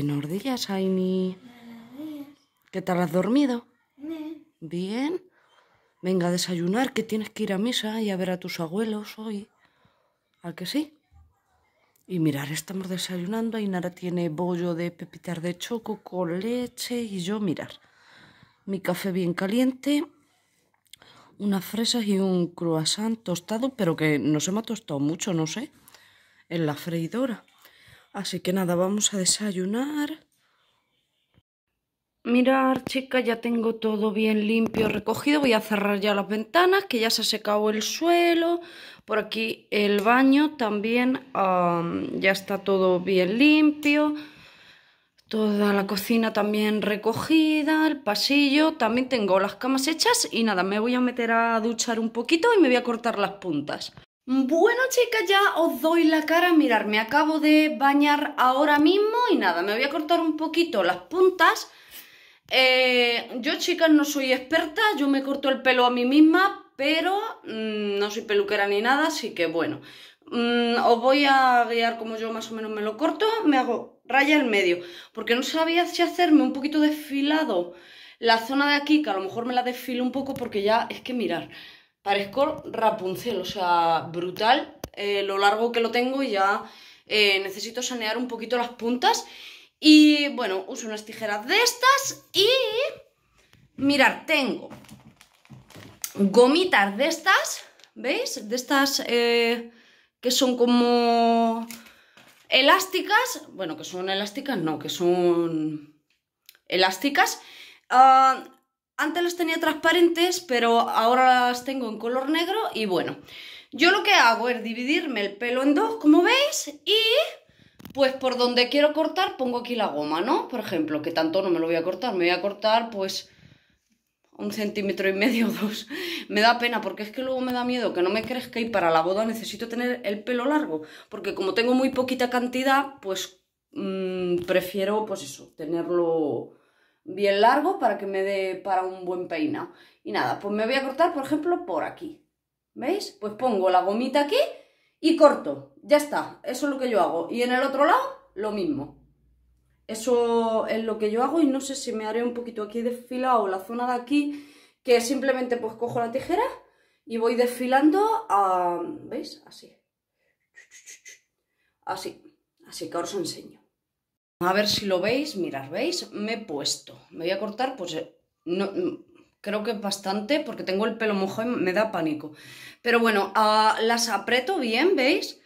Buenos días, ¿Qué tal has dormido? Bien. Venga a desayunar, que tienes que ir a misa y a ver a tus abuelos hoy. ¿Al que sí? Y mirar, estamos desayunando. Ainara tiene bollo de pepitar de choco con leche y yo, mirar. Mi café bien caliente, unas fresas y un croissant tostado, pero que no se me ha tostado mucho, no sé, en la freidora. Así que nada, vamos a desayunar. Mirar, chicas, ya tengo todo bien limpio, recogido. Voy a cerrar ya las ventanas, que ya se ha secado el suelo. Por aquí el baño también ya está todo bien limpio. Toda la cocina también recogida, el pasillo. También tengo las camas hechas y nada, me voy a meter a duchar un poquito y me voy a cortar las puntas. Bueno, chicas, ya os doy la cara. Mirar, me acabo de bañar ahora mismo y nada, me voy a cortar un poquito las puntas. Eh, yo, chicas, no soy experta, yo me corto el pelo a mí misma, pero mm, no soy peluquera ni nada, así que bueno. Mm, os voy a guiar como yo más o menos me lo corto, me hago raya al medio, porque no sabía si hacerme un poquito desfilado la zona de aquí, que a lo mejor me la desfilo un poco, porque ya, es que mirar Parezco Rapunzel, o sea, brutal. Eh, lo largo que lo tengo ya eh, necesito sanear un poquito las puntas. Y bueno, uso unas tijeras de estas y... mirar tengo gomitas de estas, ¿veis? De estas eh, que son como elásticas, bueno, que son elásticas, no, que son elásticas. Ah, antes las tenía transparentes, pero ahora las tengo en color negro y bueno. Yo lo que hago es dividirme el pelo en dos, como veis, y pues por donde quiero cortar pongo aquí la goma, ¿no? Por ejemplo, que tanto no me lo voy a cortar, me voy a cortar pues un centímetro y medio dos. Me da pena porque es que luego me da miedo que no me crezca y para la boda necesito tener el pelo largo, porque como tengo muy poquita cantidad, pues mm, prefiero pues eso, tenerlo bien largo para que me dé para un buen peinado. Y nada, pues me voy a cortar, por ejemplo, por aquí. ¿Veis? Pues pongo la gomita aquí y corto. Ya está, eso es lo que yo hago. Y en el otro lado, lo mismo. Eso es lo que yo hago y no sé si me haré un poquito aquí desfilado la zona de aquí, que simplemente pues cojo la tijera y voy desfilando a... ¿Veis? Así. Así. Así que ahora os enseño. A ver si lo veis, mirad, ¿veis? Me he puesto, me voy a cortar, pues eh, no, mm, creo que bastante, porque tengo el pelo mojado y me da pánico. Pero bueno, ah, las aprieto bien, ¿veis?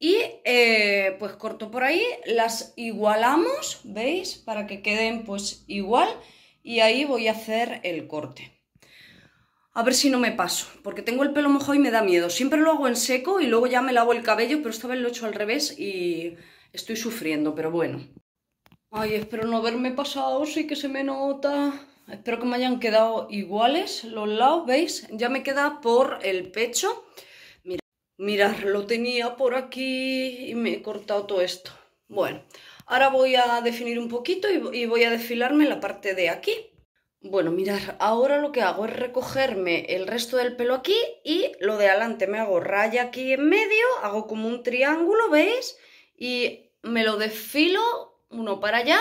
Y eh, pues corto por ahí, las igualamos, ¿veis? Para que queden pues igual y ahí voy a hacer el corte. A ver si no me paso, porque tengo el pelo mojado y me da miedo. Siempre lo hago en seco y luego ya me lavo el cabello, pero esta vez lo he hecho al revés y Estoy sufriendo, pero bueno. Ay, espero no haberme pasado, sí que se me nota. Espero que me hayan quedado iguales los lados, ¿veis? Ya me queda por el pecho. Mirad, lo tenía por aquí y me he cortado todo esto. Bueno, ahora voy a definir un poquito y, voy a desfilarme la parte de aquí. Bueno, mirad, ahora lo que hago es recogerme el resto del pelo aquí y lo de adelante me hago raya aquí en medio, hago como un triángulo, ¿veis? Y me lo desfilo, uno para allá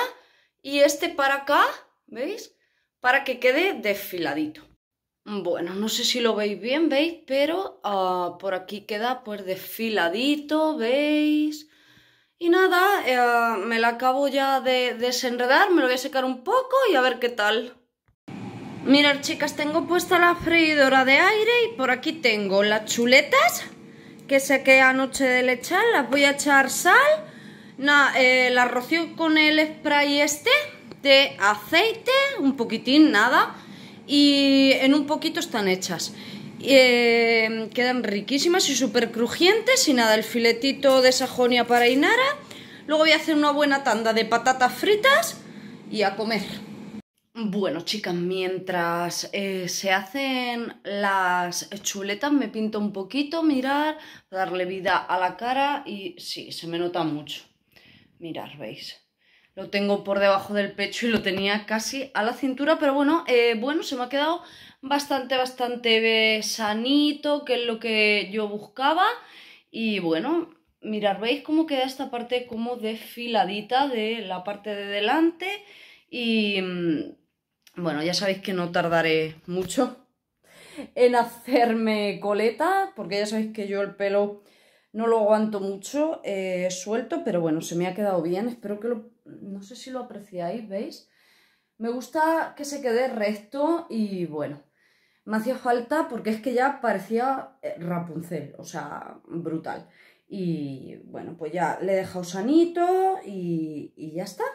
y este para acá, ¿veis? Para que quede desfiladito. Bueno, no sé si lo veis bien, ¿veis? Pero ah, por aquí queda pues desfiladito, ¿veis? Y nada, ah, me la acabo ya de desenredar, me lo voy a secar un poco y a ver qué tal. Mirad chicas, tengo puesta la freidora de aire y por aquí tengo las chuletas que saqué anoche de lechar, las voy a echar sal Nada, eh, la rocío con el spray este de aceite, un poquitín, nada, y en un poquito están hechas. Eh, quedan riquísimas y súper crujientes y nada, el filetito de sajonia para Inara. Luego voy a hacer una buena tanda de patatas fritas y a comer. Bueno, chicas, mientras eh, se hacen las chuletas me pinto un poquito, mirar, darle vida a la cara y sí, se me nota mucho. Mirar, veis. Lo tengo por debajo del pecho y lo tenía casi a la cintura, pero bueno, eh, bueno, se me ha quedado bastante, bastante eh, sanito, que es lo que yo buscaba. Y bueno, mirar, veis cómo queda esta parte como desfiladita de la parte de delante. Y mm, bueno, ya sabéis que no tardaré mucho en hacerme coleta, porque ya sabéis que yo el pelo no lo aguanto mucho eh, suelto, pero bueno, se me ha quedado bien. Espero que lo... no sé si lo apreciáis, ¿veis? Me gusta que se quede recto y bueno, me hacía falta porque es que ya parecía eh, Rapunzel, o sea, brutal. Y bueno, pues ya le he dejado sanito y, ya está.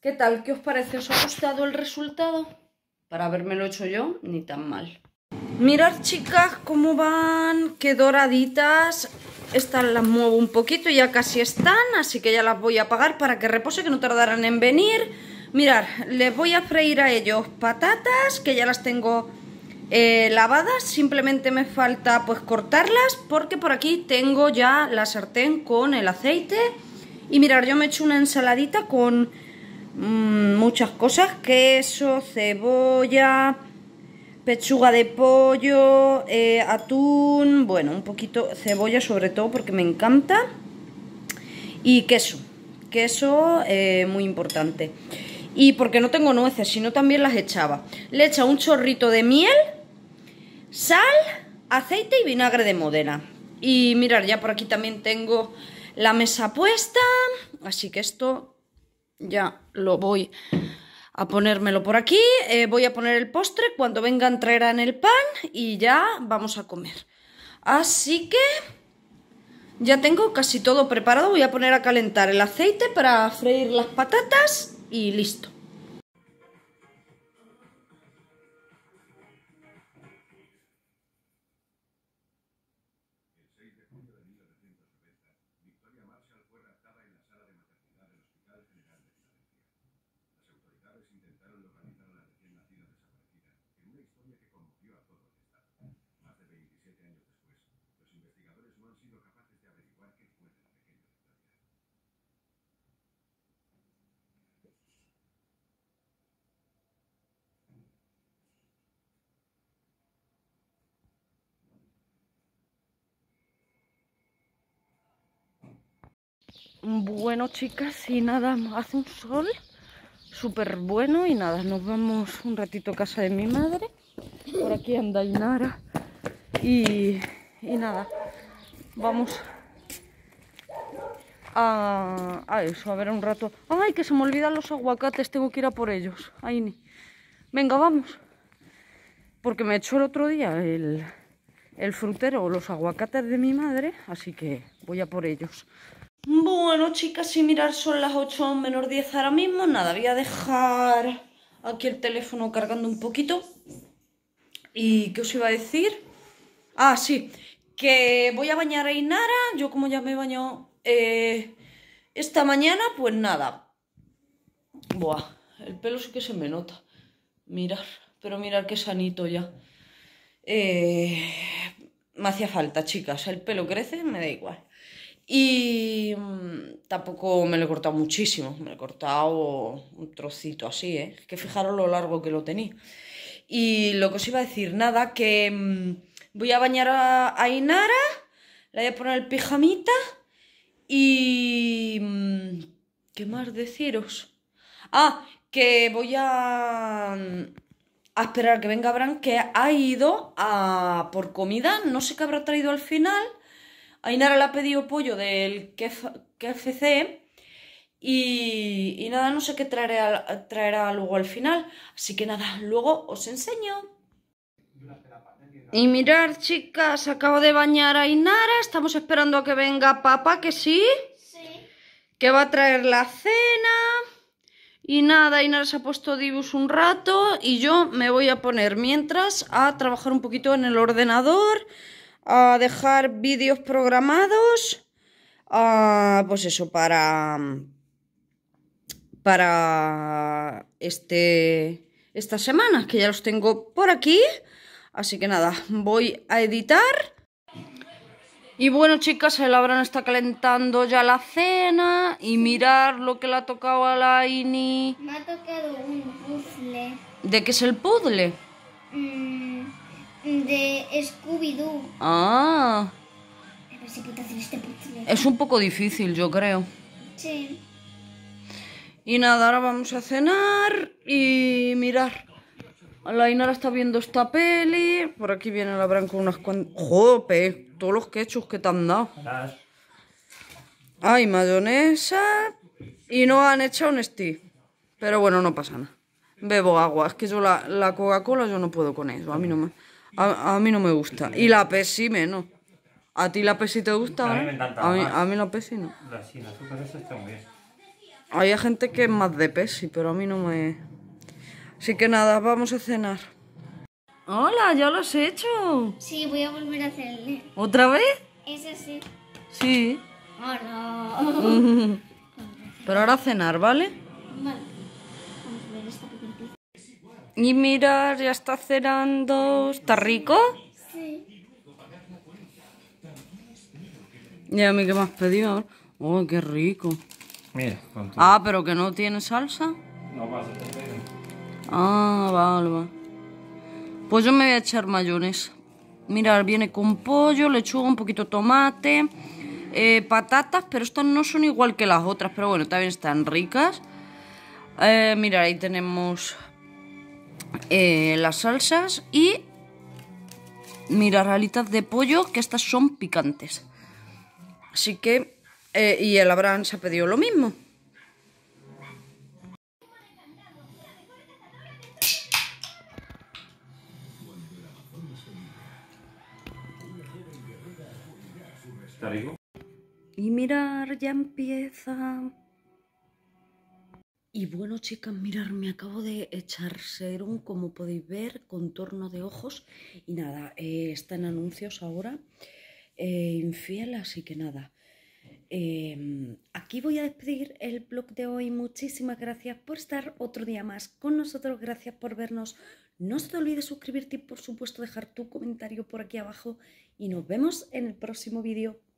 ¿Qué tal? ¿Qué os parece? ¿Os ha gustado el resultado? Para lo hecho yo, ni tan mal. Mirad, chicas, cómo van, qué doraditas. Estas las muevo un poquito, ya casi están, así que ya las voy a apagar para que repose, que no tardarán en venir. Mirar, les voy a freír a ellos patatas, que ya las tengo eh, lavadas, simplemente me falta pues cortarlas, porque por aquí tengo ya la sartén con el aceite. Y mirar, yo me he hecho una ensaladita con mm, muchas cosas, queso, cebolla pechuga de pollo, eh, atún, bueno, un poquito cebolla sobre todo porque me encanta y queso, queso eh, muy importante y porque no tengo nueces, sino también las echaba. Le echa un chorrito de miel, sal, aceite y vinagre de Modena. Y mirar ya por aquí también tengo la mesa puesta, así que esto ya lo voy a ponérmelo por aquí, eh, voy a poner el postre, cuando vengan traerán el pan y ya vamos a comer. Así que ya tengo casi todo preparado, voy a poner a calentar el aceite para freír las patatas y listo. Bueno, chicas, y nada, hace un sol súper bueno y nada, nos vamos un ratito a casa de mi madre. Por aquí anda Inara. Y, y nada, vamos a, eso, a ver un rato. ¡Ay, que se me olvidan los aguacates! Tengo que ir a por ellos. Aini. Venga, vamos. Porque me echó el otro día el, el frutero o los aguacates de mi madre, así que voy a por ellos. Bueno, chicas, si mirar son las 8 menos 10 ahora mismo. Nada, voy a dejar aquí el teléfono cargando un poquito. ¿Y qué os iba a decir? Ah, sí, que voy a bañar a Inara. Yo como ya me he eh, esta mañana, pues nada. Buah, el pelo sí que se me nota. Mirar, pero mirar qué sanito ya. Eh, me hacía falta, chicas. El pelo crece, me da igual. Y mm, tampoco me lo he cortado muchísimo, me lo he cortado un trocito así, ¿eh? que fijaros lo largo que lo tenía. Y lo que os iba a decir, nada, que mm, voy a bañar a, Inara, le voy a poner el pijamita y... Mm, ¿Qué más deciros? Ah, que voy a, a esperar que venga Bran, que ha ido a por comida, no sé qué habrá traído al final Ainara le ha pedido pollo del KFC y, nada, no sé qué traerá, luego al final. Así que nada, luego os enseño. Y mirar, chicas, acabo de bañar a Inara. Estamos esperando a que venga papá, que sí. Sí. Que va a traer la cena. Y nada, Ainara se ha puesto dibus un rato y yo me voy a poner mientras a trabajar un poquito en el ordenador a dejar vídeos programados, pues eso, para, para este, estas semanas, que ya los tengo por aquí. Así que nada, voy a editar. Y bueno, chicas, el Abraham está calentando ya la cena. Y mirar lo que le ha tocado a la Ini. Me ha tocado un puzzle. ¿De qué es el puzzle? mmm de Scooby-Doo. Ah. Este Es un poco difícil, yo creo. Sí. Y nada, ahora vamos a cenar y mirar. La Inara está viendo esta peli. Por aquí viene la Bran unas cuantas... ¡Jope! Todos los quechos que te han dado. Hay mayonesa. Y no han echado un sti. Pero bueno, no pasa nada. Bebo agua. Es que yo la, la Coca-Cola yo no puedo con eso. A mí no me... A, mí no me gusta. Y la Pepsi menos. ¿A ti la Pepsi te gusta? A mí me encanta. A la no. sí, bien. Hay gente que es más de Pepsi, pero a mí no me... Así que nada, vamos a cenar. Hola, ya lo has hecho. Sí, voy a volver a hacerle. ¿Otra vez? sí. Sí. Oh, pero ahora cenar, ¿vale? Y mirar, ya está cerrando. ¿Está rico? Sí. Ya a mí que me has pedido Oh, qué rico. Mira, Ah, pero que no tiene salsa. No pasa, Ah, vale, Pues yo me voy a echar mayones. Mirar, viene con pollo, lechuga, un poquito de tomate, eh, patatas, pero estas no son igual que las otras, pero bueno, también están ricas. Eh, ahí tenemos eh, las salsas y alitas de pollo, que estas son picantes. Así que, eh, y el Abraham se ha pedido lo mismo. Y mirar, ya empieza. Y bueno, chicas, mirar, me acabo de echar serum, como podéis ver, contorno de ojos. Y nada, eh, está en anuncios ahora, eh, infiel, así que nada. Em, aquí voy a despedir el blog de hoy. Muchísimas gracias por estar otro día más con nosotros. Gracias por vernos. No se te olvide suscribirte y por supuesto dejar tu comentario por aquí abajo. Y nos vemos en el próximo vídeo.